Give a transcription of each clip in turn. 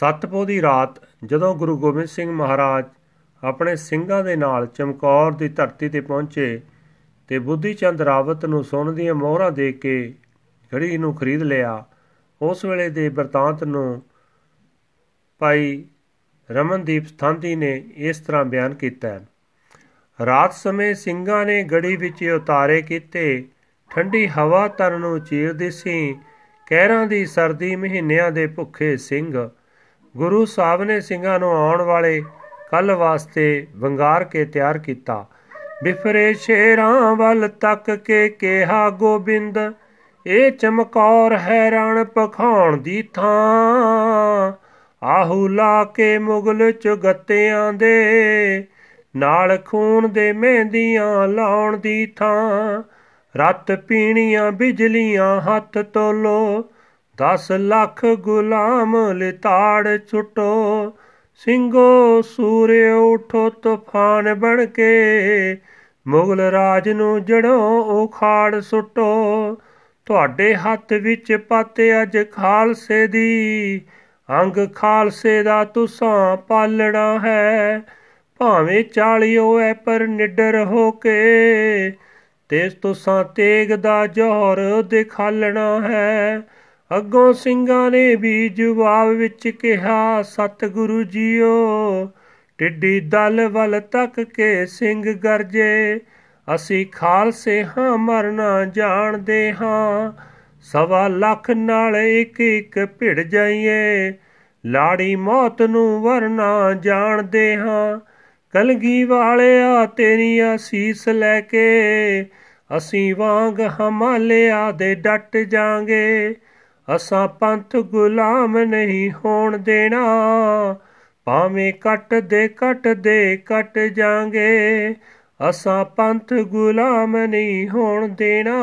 ਸਤਪੋ ਦੀ ਰਾਤ ਜਦੋਂ ਗੁਰੂ ਗੋਬਿੰਦ ਸਿੰਘ ਮਹਾਰਾਜ ਆਪਣੇ ਸਿੰਘਾਂ ਦੇ ਨਾਲ ਚਮਕੌਰ ਦੀ ਧਰਤੀ ਤੇ ਪਹੁੰਚੇ ਤੇ ਬੁੱਧੀ ਚੰਦ ਰਾਵਤ ਨੂੰ ਸੋਨ ਦੀਆਂ ਮੋਹਰਾਂ ਦੇ ਕੇ ਘੜੀ ਨੂੰ ਖਰੀਦ ਲਿਆ ਉਸ ਵੇਲੇ ਦੇ ਵਰਤਾਂਤ ਨੂੰ ਭਾਈ ਰਮਨਦੀਪ ਸਥਾਂਦੀ ਨੇ ਇਸ ਤਰ੍ਹਾਂ ਬਿਆਨ ਕੀਤਾ ਰਾਤ ਸਮੇਂ ਸਿੰਘਾਂ ਨੇ ਗੜੀ ਵਿੱਚ ਉਤਾਰੇ ਕੀਤੇ ਠੰਡੀ ਹਵਾ ਤਰ ਨੂੰ ਚੀਰਦੀ ਸੀ ਕਹਿਰਾਂ ਦੀ ਸਰਦੀ ਮਹੀਨਿਆਂ ਦੇ ਭੁੱਖੇ ਸਿੰਘ ਗੁਰੂ ਸਾਹਿਬ ਨੇ ਸਿੰਘਾਂ ਨੂੰ ਆਉਣ ਵਾਲੇ ਕੱਲ ਵਾਸਤੇ ਵੰਗਾਰ ਕੇ ਤਿਆਰ ਕੀਤਾ ਬਿਫਰੇ ਸ਼ੇਰਾਂ ਵੱਲ ਤੱਕ ਕੇ ਕਿਹਾ ਗੋਬਿੰਦ ਇਹ ਚਮਕੌਰ ਹੈਰਾਨ ਪਖਾਣ ਪਖਾਉਣ ਦੀ ਥਾਂ ਆਹੂ ਲਾ ਕੇ ਮੁਗਲ ਚ ਗੱਤਿਆਂ ਦੇ ਨਾਲ ਖੂਨ ਦੇ ਮਹਿੰਦੀਆਂ ਲਾਉਣ ਦੀ ਥਾਂ ਰਤ ਪੀਣੀਆਂ ਬਿਜਲੀਆਂ ਹੱਥ ਤੋਲੋ 10 ਲੱਖ ਗੁਲਾਮ ਲਿਤਾੜ ਛੁਟੋ ਸਿੰਘੋ ਸੂਰੇ ਉਠੋ ਤੂਫਾਨ ਬਣ ਕੇ ਮੁਗਲ ਰਾਜ ਨੂੰ ਜੜੋ ਉਖਾੜ ਛੁੱਟੋ ਤੁਹਾਡੇ ਹੱਥ ਵਿੱਚ ਪਾਤੇ ਅਜ ਖਾਲਸੇ ਦੀ ਅੰਗ ਖਾਲਸੇ ਦਾ ਤੁਸਾਂ ਪਾਲਣਾ ਹੈ ਭਾਵੇਂ ਚਾਲਿਓ ਐ ਪਰ ਨਿੱਡਰ ਹੋ ਕੇ ਤੇਸ ਤੁਸਾਂ ਤੇਗ ਦਾ ਜੋਹਰ ਦਿਖਾਲਣਾ ਹੈ ਅੱਗੋਂ ਸਿੰਘਾਂ ਨੇ ਵੀ ਜਵਾਬ ਵਿੱਚ ਕਿਹਾ ਸਤਿਗੁਰੂ ਜੀਓ ਟਿੱਡੀ ਦਲ ਵੱਲ ਤੱਕ ਕੇ ਸਿੰਘ ਗਰਜੇ ਅਸੀਂ ਖਾਲਸੇ ਹਾਂ ਮਰਨਾ ਜਾਣਦੇ ਹਾਂ ਸਵਾ ਲੱਖ ਨਾਲ ਇੱਕ ਇੱਕ ਭਿੜ ਜਾਈਏ ਲਾੜੀ ਮੌਤ ਨੂੰ ਵਰਨਾ ਜਾਣਦੇ ਹਾਂ ਕਲਗੀ ਵਾਲਿਆ ਤੇਰੀ ਅਸੀਸ ਲੈ ਕੇ ਅਸੀਂ ਵਾਂਗ ਹਮਾਲਿਆ ਦੇ ਡਟ ਜਾਾਂਗੇ ਅਸਾਂ ਪੰਥ ਗੁਲਾਮ ਨਹੀਂ ਹੋਣ ਦੇਣਾ ਭਾਵੇਂ ਕੱਟ ਦੇ ਕੱਟ ਦੇ ਕੱਟ ਜਾਾਂਗੇ ਅਸਾਂ ਪੰਥ ਗੁਲਾਮ ਨਹੀਂ ਹੋਣ ਦੇਣਾ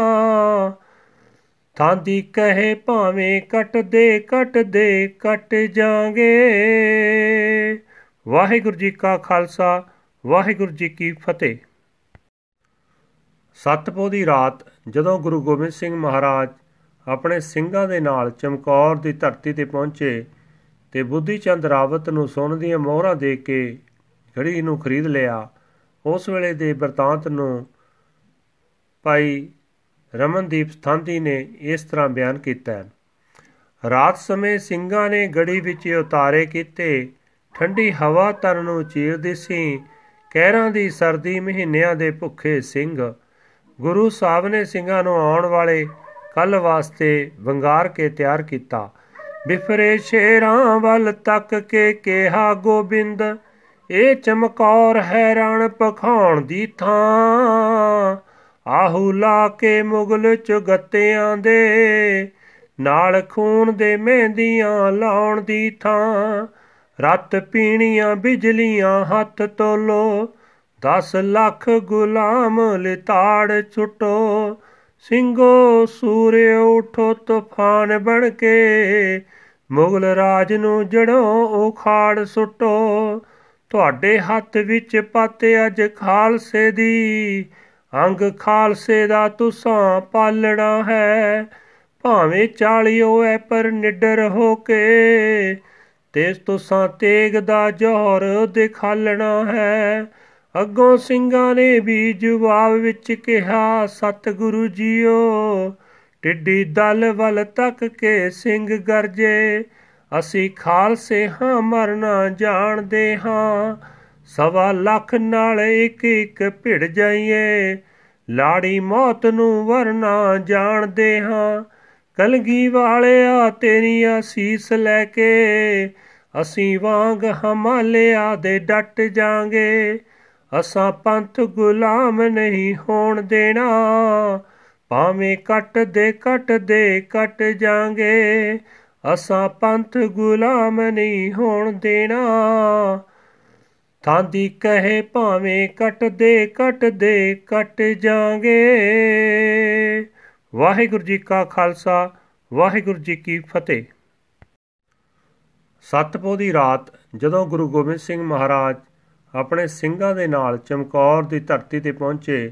ਥਾਂਦੀ ਕਹੇ ਭਾਵੇਂ ਕੱਟ ਦੇ ਕੱਟ ਦੇ ਕੱਟ ਜਾਾਂਗੇ ਵਾਹਿਗੁਰੂ ਜੀ ਕਾ ਖਾਲਸਾ ਵਾਹਿਗੁਰੂ ਜੀ ਕੀ ਫਤਿਹ ਸਤਪੋ ਦੀ ਰਾਤ ਜਦੋਂ ਗੁਰੂ ਗੋਬਿੰਦ ਸਿੰਘ ਮਹਾਰਾਜ ਆਪਣੇ ਸਿੰਘਾਂ ਦੇ ਨਾਲ ਚਮਕੌਰ ਦੀ ਧਰਤੀ ਤੇ ਪਹੁੰਚੇ ਤੇ ਬੁੱਧੀ ਚੰਦ ਰਾਵਤ ਨੂੰ ਸੋਨ ਦੀਆਂ ਮੋਹਰਾਂ ਦੇ ਕੇ ਘੜੀ ਨੂੰ ਖਰੀਦ ਲਿਆ ਉਸ ਵੇਲੇ ਦੇ ਵਰਤਾਂਤ ਨੂੰ ਭਾਈ ਰਮਨਦੀਪ ਸਥਾਂਦੀ ਨੇ ਇਸ ਤਰ੍ਹਾਂ ਬਿਆਨ ਕੀਤਾ ਰਾਤ ਸਮੇਂ ਸਿੰਘਾਂ ਨੇ ਗੜੀ ਵਿੱਚ ਉਤਾਰੇ ਕੀਤੇ ਠੰਡੀ ਹਵਾ ਤਰ ਨੂੰ ਚੀਰਦੀ ਸੀ ਕਹਿਰਾਂ ਦੀ ਸਰਦੀ ਮਹੀਨਿਆਂ ਦੇ ਭੁੱਖੇ ਸਿੰਘ ਗੁਰੂ ਸਾਹਿਬ ਨੇ ਸਿੰਘਾਂ ਨੂੰ ਆਉਣ ਵਾਲੇ ਕੱਲ ਵਾਸਤੇ ਵੰਗਾਰ ਕੇ ਤਿਆਰ ਕੀਤਾ ਬਿਫਰੇ ਸ਼ੇਰਾਂ ਵੱਲ ਤੱਕ ਕੇ ਕਿਹਾ ਗੋਬਿੰਦ ਇਹ ਚਮਕੌਰ ਹੈ ਰਣ ਪਖਾਉਣ ਦੀ ਥਾਂ ਆਹੂ ਲਾ ਕੇ ਮੁਗਲ ਚ ਗੱਤਿਆਂ ਦੇ ਨਾਲ ਖੂਨ ਦੇ ਮਹਿੰਦੀਆਂ ਲਾਉਣ ਦੀ ਥਾਂ ਰਤ ਪੀਣੀਆਂ ਬਿਜਲੀਆਂ ਹੱਥ ਤੋਲੋ 10 ਲੱਖ ਗੁਲਾਮ ਲਿਤਾੜ ਛੁੱਟੋ ਸਿੰਘੋ ਸੂਰੇ ਉਠੋ ਤੂਫਾਨ ਬਣ ਕੇ ਮੁਗਲ ਰਾਜ ਨੂੰ ਜੜੋਂ ਉਖਾੜ ਸੁੱਟੋ ਤੁਹਾਡੇ ਹੱਥ ਵਿੱਚ ਪਾਤੇ ਅਜ ਖਾਲਸੇ ਦੀ ਅੰਗ ਖਾਲਸੇ ਦਾ ਤੁਸਾਂ ਪਾਲਣਾ ਹੈ ਭਾਵੇਂ ਚਾਲਿਓ ਐ ਪਰ ਨਿੱਡਰ ਹੋ ਕੇ ਤੇਸ ਤੁਸਾਂ ਤੇਗ ਦਾ ਜੋਹਰ ਦਿਖਾਲਣਾ ਹੈ ਅੱਗੋਂ ਸਿੰਘਾਂ ਨੇ ਵੀ ਜਵਾਬ ਵਿੱਚ ਕਿਹਾ ਸਤਿਗੁਰੂ ਜੀਓ ਟਿੱਡੀ ਦਲ ਵੱਲ ਤੱਕ ਕੇ ਸਿੰਘ ਗਰਜੇ ਅਸੀਂ ਖਾਲਸੇ ਹਾਂ ਮਰਨਾ ਜਾਣਦੇ ਹਾਂ ਸਵਾ ਲੱਖ ਨਾਲ ਇੱਕ ਇੱਕ ਭਿੜ ਜਾਈਏ ਲਾੜੀ ਮੌਤ ਨੂੰ ਵਰਨਾ ਜਾਣਦੇ ਹਾਂ ਕਲਗੀ ਵਾਲਿਆ ਤੇਰੀ ਅਸੀਸ ਲੈ ਕੇ ਅਸੀਂ ਵਾਂਗ ਹਮਾਲਿਆ ਦੇ ਡਟ ਜਾਾਂਗੇ ਅਸਾਂ ਪੰਥ ਗੁਲਾਮ ਨਹੀਂ ਹੋਣ ਦੇਣਾ ਭਾਵੇਂ ਕੱਟ ਦੇ ਕੱਟ ਦੇ ਕੱਟ ਜਾਾਂਗੇ ਅਸਾਂ ਪੰਥ ਗੁਲਾਮ ਨਹੀਂ ਹੋਣ ਦੇਣਾ ਥਾਂਦੀ ਕਹੇ ਭਾਵੇਂ ਕੱਟ ਦੇ ਕੱਟ ਦੇ ਕੱਟ ਜਾਾਂਗੇ ਵਾਹਿਗੁਰੂ ਜੀ ਕਾ ਖਾਲਸਾ ਵਾਹਿਗੁਰੂ ਜੀ ਕੀ ਫਤਿਹ ਸਤਪੋ ਦੀ ਰਾਤ ਜਦੋਂ ਗੁਰੂ ਗੋਬਿੰਦ ਸਿੰਘ ਮਹਾਰਾਜ ਆਪਣੇ ਸਿੰਘਾਂ ਦੇ ਨਾਲ ਚਮਕੌਰ ਦੀ ਧਰਤੀ ਤੇ ਪਹੁੰਚੇ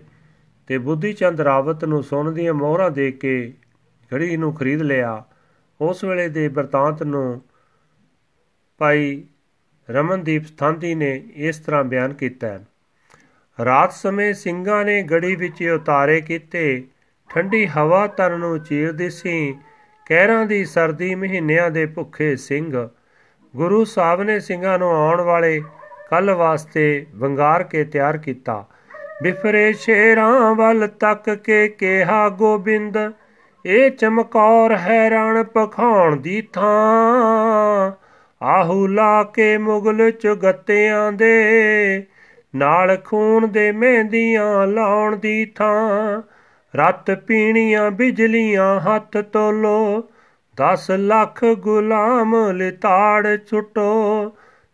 ਤੇ ਬੁੱਧੀ ਚੰਦ ਰਾਵਤ ਨੂੰ ਸੋਨ ਦੀਆਂ ਮੋਹਰਾਂ ਦੇ ਕੇ ਘੜੀ ਨੂੰ ਖਰੀਦ ਲਿਆ ਉਸ ਵੇਲੇ ਦੇ ਵਰਤਾਂਤ ਨੂੰ ਭਾਈ ਰਮਨਦੀਪ ਸਥਾਂਦੀ ਨੇ ਇਸ ਤਰ੍ਹਾਂ ਬਿਆਨ ਕੀਤਾ ਹੈ ਰਾਤ ਸਮੇਂ ਸਿੰਘਾਂ ਨੇ ਗੜੀ ਵਿੱਚ ਉਤਾਰੇ ਕੀਤੇ ਠੰਡੀ ਹਵਾ ਤਰ ਨੂੰ ਚੀਰ ਸੀ ਕਹਿਰਾਂ ਦੀ ਸਰਦੀ ਮਹੀਨਿਆਂ ਦੇ ਭੁੱਖੇ ਸਿੰਘ ਗੁਰੂ ਸਾਹਿਬ ਨੇ ਸਿੰਘਾਂ ਨੂੰ ਆਉਣ ਵਾਲੇ ਕੱਲ ਵਾਸਤੇ ਵੰਗਾਰ ਕੇ ਤਿਆਰ ਕੀਤਾ ਬਿਫਰੇ ਸ਼ੇਰਾਂ ਵੱਲ ਤੱਕ ਕੇ ਕਿਹਾ ਗੋਬਿੰਦ ਇਹ ਚਮਕੌਰ ਹੈ ਰਣ ਪਖਾਉਣ ਦੀ ਥਾਂ ਆਹੂ ਲਾ ਕੇ ਮੁਗਲ ਚ ਗੱਤਿਆਂ ਦੇ ਨਾਲ ਖੂਨ ਦੇ ਮਹਿੰਦੀਆਂ ਲਾਉਣ ਦੀ ਥਾਂ ਰਤ ਪੀਣੀਆਂ ਬਿਜਲੀਆਂ ਹੱਥ ਤੋਲੋ 10 ਲੱਖ ਗੁਲਾਮ ਲਿਤਾੜ ਛੁੱਟੋ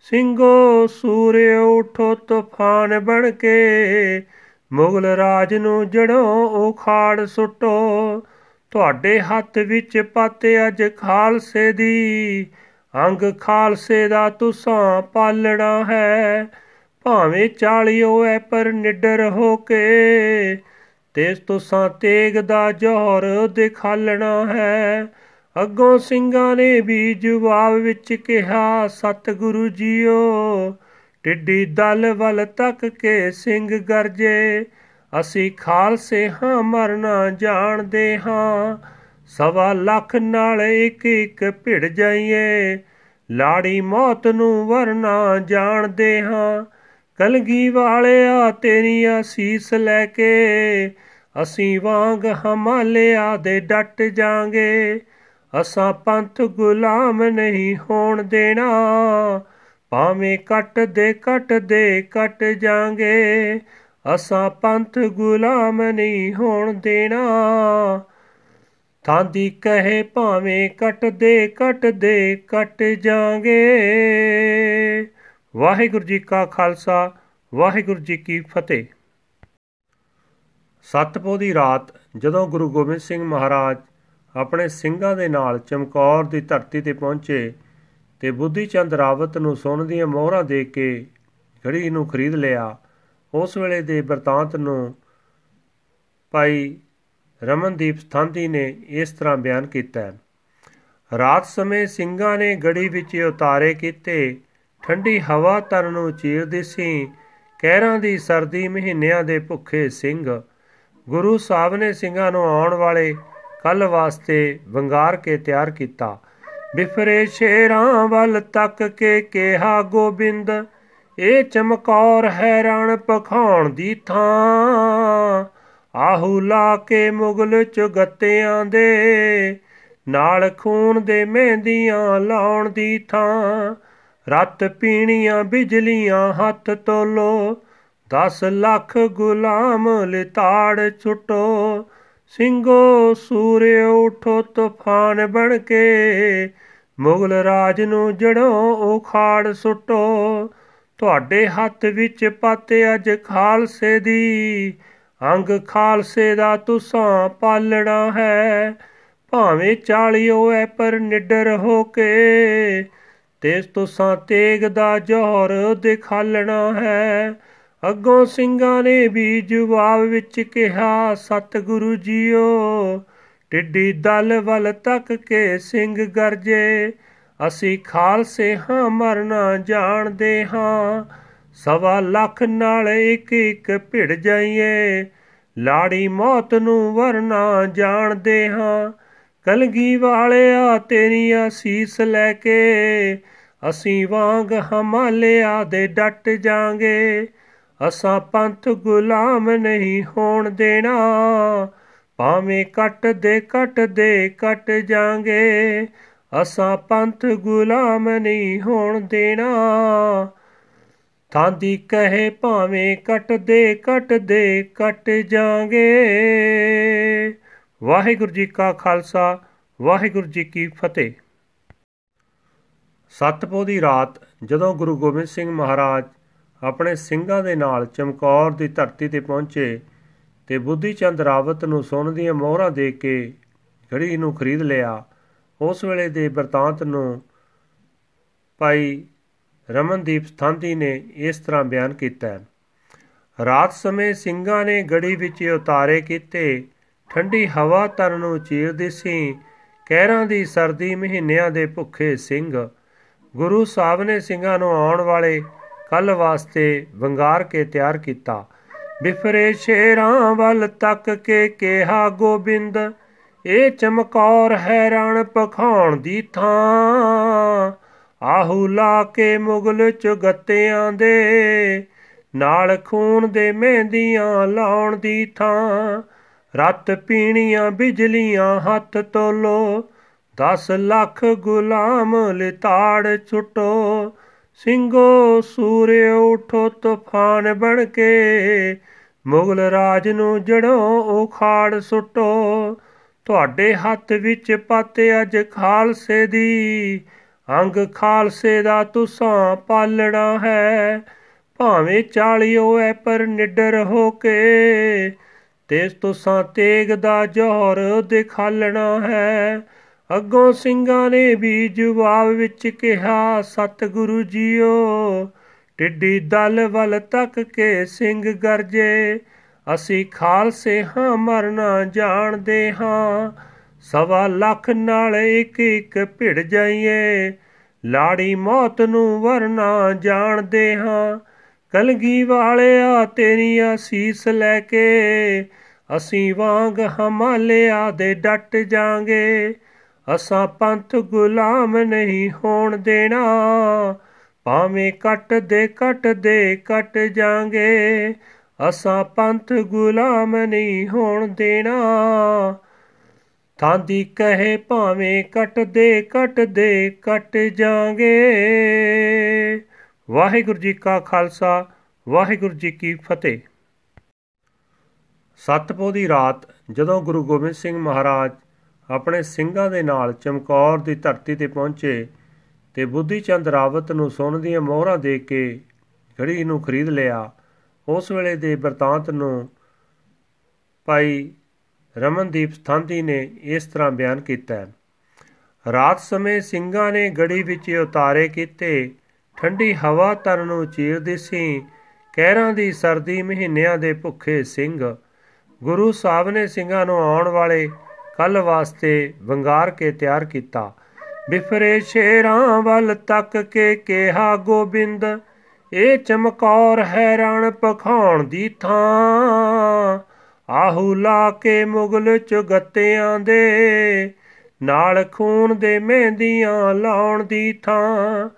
ਸਿੰਘੋ ਸੂਰਿ ਉਠੋ ਤੂਫਾਨ ਬਣ ਕੇ ਮੁਗਲ ਰਾਜ ਨੂੰ ਜੜੋਂ ਉਖਾੜ ਸੁੱਟੋ ਤੁਹਾਡੇ ਹੱਥ ਵਿੱਚ ਪਾਤੇ ਅਜ ਖਾਲਸੇ ਦੀ ਅੰਗ ਖਾਲਸੇ ਦਾ ਤੁਸਾਂ ਪਾਲਣਾ ਹੈ ਭਾਵੇਂ ਚਾਲਿਓ ਐ ਪਰ ਨਿੱਡਰ ਹੋ ਕੇ ਤੇਸ ਤੁਸਾਂ ਤੇਗ ਦਾ ਜੋਹਰ ਦਿਖਾਲਣਾ ਹੈ ਅੱਗੋਂ ਸਿੰਘਾਂ ਨੇ ਵੀ ਜਵਾਬ ਵਿੱਚ ਕਿਹਾ ਸਤਿਗੁਰੂ ਜੀਓ ਟਿੱਡੀ ਦਲ ਵੱਲ ਤੱਕ ਕੇ ਸਿੰਘ ਗਰਜੇ ਅਸੀਂ ਖਾਲਸੇ ਹਾਂ ਮਰਨਾ ਜਾਣਦੇ ਹਾਂ ਸਵਾ ਲੱਖ ਨਾਲ ਇੱਕ ਇੱਕ ਭਿੜ ਜਾਈਏ ਲਾੜੀ ਮੌਤ ਨੂੰ ਵਰਨਾ ਜਾਣਦੇ ਹਾਂ ਕਲਗੀ ਵਾਲਿਆ ਤੇਰੀ ਅਸੀਸ ਲੈ ਕੇ ਅਸੀਂ ਵਾਂਗ ਹਮਾਲਿਆ ਦੇ ਡਟ ਜਾਾਂਗੇ ਅਸਾਂ ਪੰਥ ਗੁਲਾਮ ਨਹੀਂ ਹੋਣ ਦੇਣਾ ਭਾਵੇਂ ਕੱਟ ਦੇ ਕੱਟ ਦੇ ਕੱਟ ਜਾਾਂਗੇ ਅਸਾਂ ਪੰਥ ਗੁਲਾਮ ਨਹੀਂ ਹੋਣ ਦੇਣਾ ਥਾਂਦੀ ਕਹੇ ਭਾਵੇਂ ਕੱਟ ਦੇ ਕੱਟ ਦੇ ਕੱਟ ਜਾਾਂਗੇ ਵਾਹਿਗੁਰੂ ਜੀ ਕਾ ਖਾਲਸਾ ਵਾਹਿਗੁਰੂ ਜੀ ਕੀ ਫਤਿਹ ਸਤਪੋ ਦੀ ਰਾਤ ਜਦੋਂ ਗੁਰੂ ਗੋਬਿੰਦ ਸਿੰਘ ਮਹਾਰਾਜ ਆਪਣੇ ਸਿੰਘਾਂ ਦੇ ਨਾਲ ਚਮਕੌਰ ਦੀ ਧਰਤੀ ਤੇ ਪਹੁੰਚੇ ਤੇ ਬੁੱਧੀ ਚੰਦ ਰਾਵਤ ਨੂੰ ਸੋਨ ਦੀਆਂ ਮੋਹਰਾਂ ਦੇ ਕੇ ਘੜੀ ਨੂੰ ਖਰੀਦ ਲਿਆ ਉਸ ਵੇਲੇ ਦੇ ਵਰਤਾਂਤ ਨੂੰ ਭਾਈ ਰਮਨਦੀਪ ਸਥਾਂਦੀ ਨੇ ਇਸ ਤਰ੍ਹਾਂ ਬਿਆਨ ਕੀਤਾ ਰਾਤ ਸਮੇਂ ਸਿੰਘਾਂ ਨੇ ਗੜੀ ਵਿੱਚ ਉਤਾਰੇ ਕੀਤੇ ਠੰਡੀ ਹਵਾ ਤਰ ਨੂੰ ਚੀਰਦੀ ਸੀ ਕਹਿਰਾਂ ਦੀ ਸਰਦੀ ਮਹੀਨਿਆਂ ਦੇ ਭੁੱਖੇ ਸਿੰਘ ਗੁਰੂ ਸਾਹਿਬ ਨੇ ਸਿੰਘਾਂ ਨੂੰ ਆਉਣ ਵਾਲੇ ਕੱਲ ਵਾਸਤੇ ਵੰਗਾਰ ਕੇ ਤਿਆਰ ਕੀਤਾ ਬਿਫਰੇ ਸ਼ੇਰਾਂ ਵੱਲ ਤੱਕ ਕੇ ਕਿਹਾ ਗੋਬਿੰਦ ਇਹ ਚਮਕੌਰ ਹੈ ਰਣ ਪਖਾਉਣ ਦੀ ਥਾਂ ਆਹੂ ਲਾ ਕੇ ਮੁਗਲ ਚ ਗੱਤਿਆਂ ਦੇ ਨਾਲ ਖੂਨ ਦੇ ਮਹਿੰਦੀਆਂ ਲਾਉਣ ਦੀ ਥਾਂ ਰਤ ਪੀਣੀਆਂ ਬਿਜਲੀਆਂ ਹੱਥ ਤੋਲੋ 10 ਲੱਖ ਗੁਲਾਮ ਲਿਤਾੜ ਛੁਟੋ ਸਿੰਘੋ ਸੂਰਯ ਉਠੋ ਤੂਫਾਨ ਬਣ ਕੇ ਮੁਗਲ ਰਾਜ ਨੂੰ ਜੜੋਂ ਉਖਾੜ ਸੁੱਟੋ ਤੁਹਾਡੇ ਹੱਥ ਵਿੱਚ ਪਾਤੇ ਅਜ ਖਾਲਸੇ ਦੀ ਅੰਗ ਖਾਲਸੇ ਦਾ ਤੁਸਾਂ ਪਾਲਣਾ ਹੈ ਭਾਵੇਂ ਚਾਲਿਓ ਐ ਪਰ ਨਿੱਡਰ ਹੋ ਕੇ ਤੇਸ ਤੁਸਾਂ ਤੇਗ ਦਾ ਜੋਹਰ ਦਿਖਾਲਣਾ ਹੈ ਅੱਗੋਂ ਸਿੰਘਾਂ ਨੇ ਵੀ ਜਵਾਬ ਵਿੱਚ ਕਿਹਾ ਸਤਿਗੁਰੂ ਜੀਓ ਟਿੱਡੀ ਦਲ ਵੱਲ ਤੱਕ ਕੇ ਸਿੰਘ ਗਰਜੇ ਅਸੀਂ ਖਾਲਸੇ ਹਾਂ ਮਰਨਾ ਜਾਣਦੇ ਹਾਂ ਸਵਾ ਲੱਖ ਨਾਲ ਇੱਕ ਇੱਕ ਭਿੜ ਜਾਈਏ ਲਾੜੀ ਮੌਤ ਨੂੰ ਵਰਨਾ ਜਾਣਦੇ ਹਾਂ ਕਲਗੀ ਵਾਲਿਆ ਤੇਰੀ ਅਸੀਸ ਲੈ ਕੇ ਅਸੀਂ ਵਾਂਗ ਹਮਾਲਿਆ ਦੇ ਡਟ ਜਾਾਂਗੇ ਅਸਾਂ ਪੰਥ ਗੁਲਾਮ ਨਹੀਂ ਹੋਣ ਦੇਣਾ ਭਾਵੇਂ ਕੱਟ ਦੇ ਕੱਟ ਦੇ ਕੱਟ ਜਾਾਂਗੇ ਅਸਾਂ ਪੰਥ ਗੁਲਾਮ ਨਹੀਂ ਹੋਣ ਦੇਣਾ ਦੀ ਕਹੇ ਭਾਵੇਂ ਕੱਟ ਦੇ ਕੱਟ ਦੇ ਕੱਟ ਜਾਾਂਗੇ ਵਾਹਿਗੁਰੂ ਜੀ ਕਾ ਖਾਲਸਾ ਵਾਹਿਗੁਰੂ ਜੀ ਕੀ ਫਤਿਹ ਸਤਪੋ ਦੀ ਰਾਤ ਜਦੋਂ ਗੁਰੂ ਗੋਬਿੰਦ ਸਿੰਘ ਮਹਾਰਾਜ ਆਪਣੇ ਸਿੰਘਾਂ ਦੇ ਨਾਲ ਚਮਕੌਰ ਦੀ ਧਰਤੀ ਤੇ ਪਹੁੰਚੇ ਤੇ ਬੁੱਧੀ ਚੰਦ ਰਾਵਤ ਨੂੰ ਸੋਨ ਦੀਆਂ ਮੋਹਰਾਂ ਦੇ ਕੇ ਘੜੀ ਨੂੰ ਖਰੀਦ ਲਿਆ ਉਸ ਵੇਲੇ ਦੇ ਵਰਤਾਂਤ ਨੂੰ ਭਾਈ ਰਮਨਦੀਪ ਸਥਾਂਦੀ ਨੇ ਇਸ ਤਰ੍ਹਾਂ ਬਿਆਨ ਕੀਤਾ ਰਾਤ ਸਮੇਂ ਸਿੰਘਾਂ ਨੇ ਗੜੀ ਵਿੱਚ ਉਤਾਰੇ ਕੀਤੇ ਠੰਡੀ ਹਵਾ ਤਰ ਨੂੰ ਚੀਰਦੀ ਸੀ ਕਹਿਰਾਂ ਦੀ ਸਰਦੀ ਮਹੀਨਿਆਂ ਦੇ ਭੁੱਖੇ ਸਿੰਘ ਗੁਰੂ ਸਾਹਿਬ ਨੇ ਸਿੰਘਾਂ ਨੂੰ ਆਉਣ ਵਾਲੇ ਕੱਲ ਵਾਸਤੇ ਵੰਗਾਰ ਕੇ ਤਿਆਰ ਕੀਤਾ ਬਿਫਰੇ ਸ਼ੇਰਾਂ ਵੱਲ ਤੱਕ ਕੇ ਕਿਹਾ ਗੋਬਿੰਦ ਇਹ ਚਮਕੌਰ ਹੈ ਰਣ ਪਖਾਉਣ ਦੀ ਥਾਂ ਆਹੂ ਲਾ ਕੇ ਮੁਗਲ ਚ ਗੱਤਿਆਂ ਦੇ ਨਾਲ ਖੂਨ ਦੇ ਮਹਿੰਦੀਆਂ ਲਾਉਣ ਦੀ ਥਾਂ ਰਤ ਪੀਣੀਆਂ ਬਿਜਲੀਆਂ ਹੱਥ ਤੋਲੋ 10 ਲੱਖ ਗੁਲਾਮ ਲਿਤਾੜ ਛੁੱਟੋ ਸਿੰਘੋ ਸੂਰਿ ਉਠੋ ਤੂਫਾਨ ਬਣ ਕੇ ਮੁਗਲ ਰਾਜ ਨੂੰ ਜੜੋਂ ਉਖਾੜ ਸੁੱਟੋ ਤੁਹਾਡੇ ਹੱਥ ਵਿੱਚ ਪਾਤੇ ਅਜ ਖਾਲਸੇ ਦੀ ਅੰਗ ਖਾਲਸੇ ਦਾ ਤੁਸਾਂ ਪਾਲਣਾ ਹੈ ਭਾਵੇਂ ਚਾਲਿਓ ਐ ਪਰ ਨਿੱਡਰ ਹੋ ਕੇ ਤੇਸ ਤੁਸਾਂ ਤੇਗ ਦਾ ਜੋਹਰ ਦਿਖਾਲਣਾ ਹੈ ਅੱਗੋਂ ਸਿੰਘਾਂ ਨੇ ਵੀ ਜਵਾਬ ਵਿੱਚ ਕਿਹਾ ਸਤਿਗੁਰੂ ਜੀਓ ਟਿੱਡੀ ਦਲ ਵੱਲ ਤੱਕ ਕੇ ਸਿੰਘ ਗਰਜੇ ਅਸੀਂ ਖਾਲਸੇ ਹਾਂ ਮਰਨਾ ਜਾਣਦੇ ਹਾਂ ਸਵਾ ਲੱਖ ਨਾਲ ਇੱਕ ਇੱਕ ਭਿੜ ਜਾਈਏ ਲਾੜੀ ਮੌਤ ਨੂੰ ਵਰਨਾ ਜਾਣਦੇ ਹਾਂ ਕਲਗੀ ਵਾਲਿਆ ਤੇਰੀ ਅਸੀਸ ਲੈ ਕੇ ਅਸੀਂ ਵਾਂਗ ਹਮਾਲਿਆ ਦੇ ਡਟ ਜਾਾਂਗੇ ਅਸਾਂ ਪੰਥ ਗੁਲਾਮ ਨਹੀਂ ਹੋਣ ਦੇਣਾ ਭਾਵੇਂ ਕੱਟ ਦੇ ਕੱਟ ਦੇ ਕੱਟ ਜਾਾਂਗੇ ਅਸਾਂ ਪੰਥ ਗੁਲਾਮ ਨਹੀਂ ਹੋਣ ਦੇਣਾ ਦੀ ਕਹੇ ਭਾਵੇਂ ਕੱਟ ਦੇ ਕੱਟ ਦੇ ਕੱਟ ਜਾਾਂਗੇ ਵਾਹਿਗੁਰੂ ਜੀ ਕਾ ਖਾਲਸਾ ਵਾਹਿਗੁਰੂ ਜੀ ਕੀ ਫਤਿਹ ਸਤਪੋ ਦੀ ਰਾਤ ਜਦੋਂ ਗੁਰੂ ਗੋਬਿੰਦ ਸਿੰਘ ਮਹਾਰਾਜ ਆਪਣੇ ਸਿੰਘਾਂ ਦੇ ਨਾਲ ਚਮਕੌਰ ਦੀ ਧਰਤੀ ਤੇ ਪਹੁੰਚੇ ਤੇ ਬੁੱਧੀਚੰਦ ਰਾਵਤ ਨੂੰ ਸੋਨ ਦੀਆਂ ਮੋਹਰਾਂ ਦੇ ਕੇ ਘੜੀ ਨੂੰ ਖਰੀਦ ਲਿਆ ਉਸ ਵੇਲੇ ਦੇ ਵਰਤਾਂਤ ਨੂੰ ਭਾਈ ਰਮਨਦੀਪ ਸਥਾਂਦੀ ਨੇ ਇਸ ਤਰ੍ਹਾਂ ਬਿਆਨ ਕੀਤਾ ਰਾਤ ਸਮੇਂ ਸਿੰਘਾਂ ਨੇ ਗੜੀ ਵਿੱਚ ਉਤਾਰੇ ਕੀਤੇ ਠੰਡੀ ਹਵਾ ਤਰ ਨੂੰ ਚੀਰ ਸੀ ਕਹਿਰਾਂ ਦੀ ਸਰਦੀ ਮਹੀਨਿਆਂ ਦੇ ਭੁੱਖੇ ਸਿੰਘ ਗੁਰੂ ਸਾਹਿਬ ਨੇ ਸਿੰਘਾਂ ਨੂੰ ਆਉਣ ਵਾਲੇ ਕੱਲ ਵਾਸਤੇ ਵੰਗਾਰ ਕੇ ਤਿਆਰ ਕੀਤਾ ਬਿਫਰੇ ਸ਼ੇਰਾਂ ਵੱਲ ਤੱਕ ਕੇ ਕਿਹਾ ਗੋਬਿੰਦ ਇਹ ਚਮਕੌਰ ਹੈ ਰਣ ਪਖਾਉਣ ਦੀ ਥਾਂ ਆਹੂ ਲਾ ਕੇ ਮੁਗਲ ਚੁਗੱਤਿਆਂ ਦੇ ਨਾਲ ਖੂਨ ਦੇ ਮਹਿੰਦੀਆਂ ਲਾਉਣ ਦੀ ਥਾਂ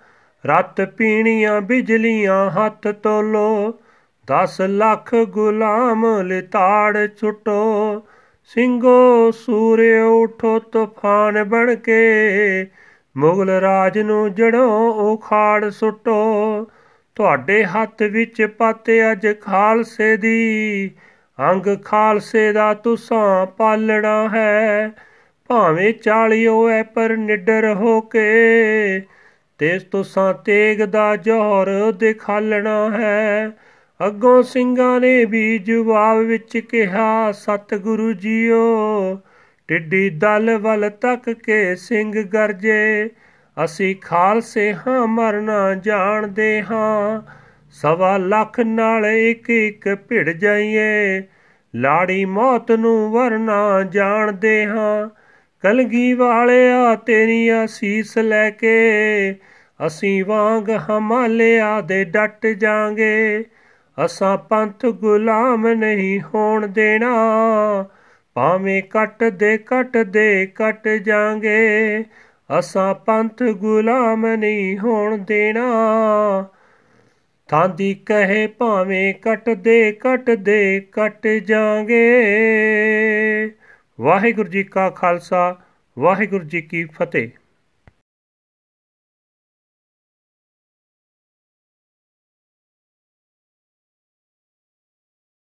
ਰਤ ਪੀਣੀਆਂ ਬਿਜਲੀਆਂ ਹੱਥ ਤੋਲੋ 10 ਲੱਖ ਗੁਲਾਮ ਲਿਤਾੜ ਛੁੱਟੋ ਸਿੰਘੋ ਸੂਰੇ ਉਠੋ ਤੂਫਾਨ ਬਣ ਕੇ ਮੁਗਲ ਰਾਜ ਨੂੰ ਜੜੋਂ ਉਖਾੜ ਸੁੱਟੋ ਤੁਹਾਡੇ ਹੱਥ ਵਿੱਚ ਪਾਤੇ ਅਜ ਖਾਲਸੇ ਦੀ ਅੰਗ ਖਾਲਸੇ ਦਾ ਤੁਸਾਂ ਪਾਲਣਾ ਹੈ ਭਾਵੇਂ ਚਾਲਿਓ ਐ ਪਰ ਨਿੱਡਰ ਹੋ ਕੇ ਤੇਸ ਤੁਸਾਂ ਤੇਗ ਦਾ ਜੋਹਰ ਦਿਖਾਲਣਾ ਹੈ ਅੱਗੋਂ ਸਿੰਘਾਂ ਨੇ ਵੀ ਜਵਾਬ ਵਿੱਚ ਕਿਹਾ ਸਤਿਗੁਰੂ ਜੀਓ ਟਿੱਡੀ ਦਲ ਵੱਲ ਤੱਕ ਕੇ ਸਿੰਘ ਗਰਜੇ ਅਸੀਂ ਖਾਲਸੇ ਹਾਂ ਮਰਨਾ ਜਾਣਦੇ ਹਾਂ ਸਵਾ ਲੱਖ ਨਾਲ ਇੱਕ ਇੱਕ ਭਿੜ ਜਾਈਏ ਲਾੜੀ ਮੌਤ ਨੂੰ ਵਰਨਾ ਜਾਣਦੇ ਹਾਂ ਕਲਗੀ ਵਾਲਿਆ ਤੇਰੀਆਂ ਅਸੀਸ ਲੈ ਕੇ ਅਸੀਂ ਵਾਂਗ ਹਮਾਲਿਆ ਦੇ ਡਟ ਜਾਾਂਗੇ ਅਸਾਂ ਪੰਥ ਗੁਲਾਮ ਨਹੀਂ ਹੋਣ ਦੇਣਾ ਭਾਵੇਂ ਕੱਟ ਦੇ ਕੱਟ ਦੇ ਕੱਟ ਜਾਾਂਗੇ ਅਸਾਂ ਪੰਥ ਗੁਲਾਮ ਨਹੀਂ ਹੋਣ ਦੇਣਾ ਥਾਂਦੀ ਕਹੇ ਭਾਵੇਂ ਕੱਟ ਦੇ ਕੱਟ ਦੇ ਕੱਟ ਜਾਾਂਗੇ ਵਾਹਿਗੁਰੂ ਜੀ ਕਾ ਖਾਲਸਾ ਵਾਹਿਗੁਰੂ ਜੀ ਕੀ ਫਤਿਹ